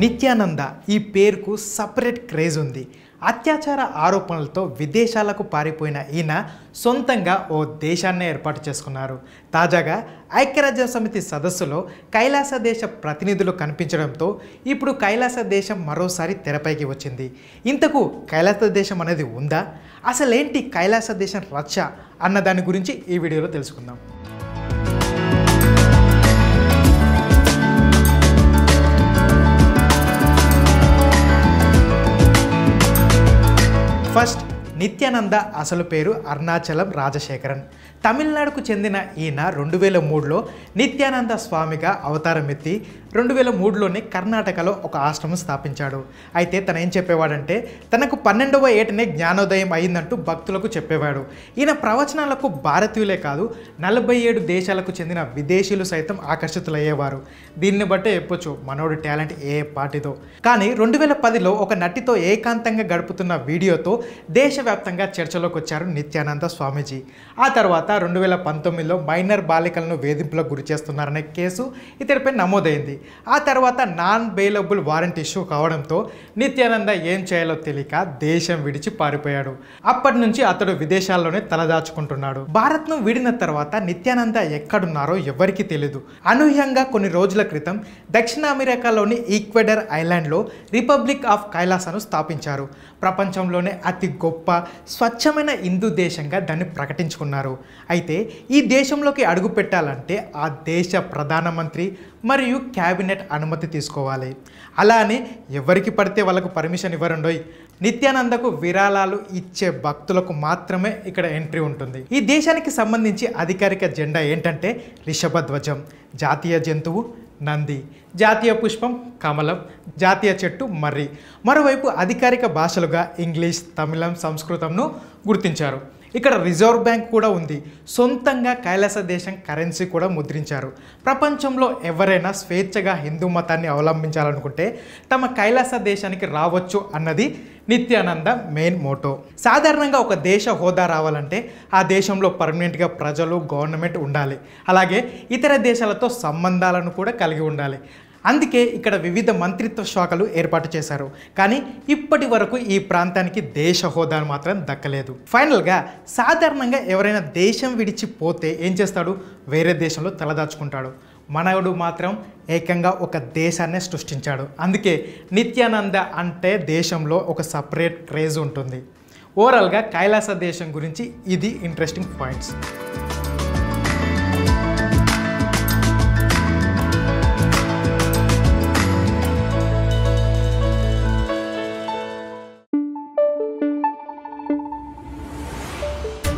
నిత్యానంద ఈ పేరుకు separate craze ఉంది అత్యాచార ఆరోపణలతో విదేశాలకు పారిపోయిన ఈయన సొంతంగా ఓ దేశాన్ని ఏర్పాటు చేసుకున్నారు తాజాగా ఐక్యరాజ్య సమితి సదస్సులో కైలాస దేశ ప్రతినిధులు కనిపించడంతో ఇప్పుడు కైలాస దేశం మరోసారి తెరపైకి వచ్చింది ఇంతకు కైలాస దేశం అనేది ఉందా అసలేంటి కైలాస దేశం రచ్చ అన్న దాని గురించి ఈ వీడియోలో తెలుసుకుందాం ఫస్ట్ నిత్యానంద అసలు పేరు అరుణాచలం రాజశేఖరన్ తమిళనాడుకు చెందిన ఈయన రెండు వేల మూడులో నిత్యానంద స్వామిగా అవతారం ఎత్తి రెండు వేల మూడులోనే కర్ణాటకలో ఒక ఆశ్రమం స్థాపించాడు అయితే తన ఏం చెప్పేవాడంటే తనకు పన్నెండవ ఏటనే జ్ఞానోదయం అయిందంటూ భక్తులకు చెప్పేవాడు ఈయన ప్రవచనాలకు భారతీయులే కాదు నలభై ఏడు దేశాలకు చెందిన విదేశీయులు సైతం ఆకర్షితులయ్యేవారు దీన్ని బట్టే చెప్పొచ్చు మనోడి టాలెంట్ ఏ పాటిదో కానీ రెండు వేల పదిలో ఒక నటితో ఏకాంతంగా గడుపుతున్న వీడియోతో దేశవ్యాప్తంగా చర్చలోకి వచ్చారు నిత్యానంద స్వామీజీ ఆ తర్వాత రెండు వేల పంతొమ్మిదిలో మైనర్ బాలికలను వేధింపులకు గురి చేస్తున్నారనే కేసు ఇతడిపై నమోదైంది ఆ తర్వాత నాన్ బెయిలబుల్ వారెంట్ ఇష్యూ కావడంతో నిత్యానంద ఏం చేయాలో తెలియక దేశం విడిచి పారిపోయాడు అప్పటి నుంచి అతడు విదేశాల్లోనే తలదాచుకుంటున్నాడు భారత్ను వీడిన తర్వాత నిత్యానంద ఎక్కడున్నారో ఎవరికి తెలియదు అనూహ్యంగా కొన్ని రోజుల క్రితం దక్షిణ అమెరికాలోని ఈక్వెడర్ ఐలాండ్లో రిపబ్లిక్ ఆఫ్ కైలాసాను స్థాపించారు ప్రపంచంలోనే అతి గొప్ప స్వచ్ఛమైన హిందూ దేశంగా దాన్ని ప్రకటించుకున్నారు అయితే ఈ దేశంలోకి అడుగుపెట్టాలంటే ఆ దేశ ప్రధానమంత్రి మరియు క్యాబినెట్ అనుమతి తీసుకోవాలి అలానే ఎవరికి పడితే వాళ్ళకు పర్మిషన్ ఇవ్వరండోయ్ నిత్యానందకు విరాళాలు ఇచ్చే భక్తులకు మాత్రమే ఇక్కడ ఎంట్రీ ఉంటుంది ఈ దేశానికి సంబంధించి అధికారిక జెండా ఏంటంటే రిషభధ్వజం జాతీయ జంతువు నంది జాతీయ పుష్పం కమలం జాతీయ చెట్టు మర్రి మరోవైపు అధికారిక భాషలుగా ఇంగ్లీష్ తమిళం సంస్కృతంను గుర్తించారు ఇక్కడ రిజర్వ్ బ్యాంక్ కూడా ఉంది సొంతంగా కైలాస దేశం కరెన్సీ కూడా ముద్రించారు ప్రపంచంలో ఎవరైనా స్వేచ్ఛగా హిందూ మతాన్ని అవలంబించాలనుకుంటే తమ కైలాస దేశానికి రావచ్చు అన్నది నిత్యానంద మెయిన్ మోటో సాధారణంగా ఒక దేశ హోదా రావాలంటే ఆ దేశంలో పర్మనెంట్గా ప్రజలు గవర్నమెంట్ ఉండాలి అలాగే ఇతర దేశాలతో సంబంధాలను కూడా కలిగి ఉండాలి అందుకే ఇక్కడ వివిధ మంత్రిత్వ శాఖలు ఏర్పాటు చేశారు కానీ ఇప్పటి వరకు ఈ ప్రాంతానికి దేశ హోదాను మాత్రం దక్కలేదు ఫైనల్గా సాధారణంగా ఎవరైనా దేశం విడిచిపోతే ఏం చేస్తాడు వేరే దేశంలో తలదాచుకుంటాడు మనవుడు మాత్రం ఏకంగా ఒక దేశాన్నే సృష్టించాడు అందుకే నిత్యానంద అంటే దేశంలో ఒక సపరేట్ క్రేజ్ ఉంటుంది ఓవరాల్గా కైలాస దేశం గురించి ఇది ఇంట్రెస్టింగ్ పాయింట్స్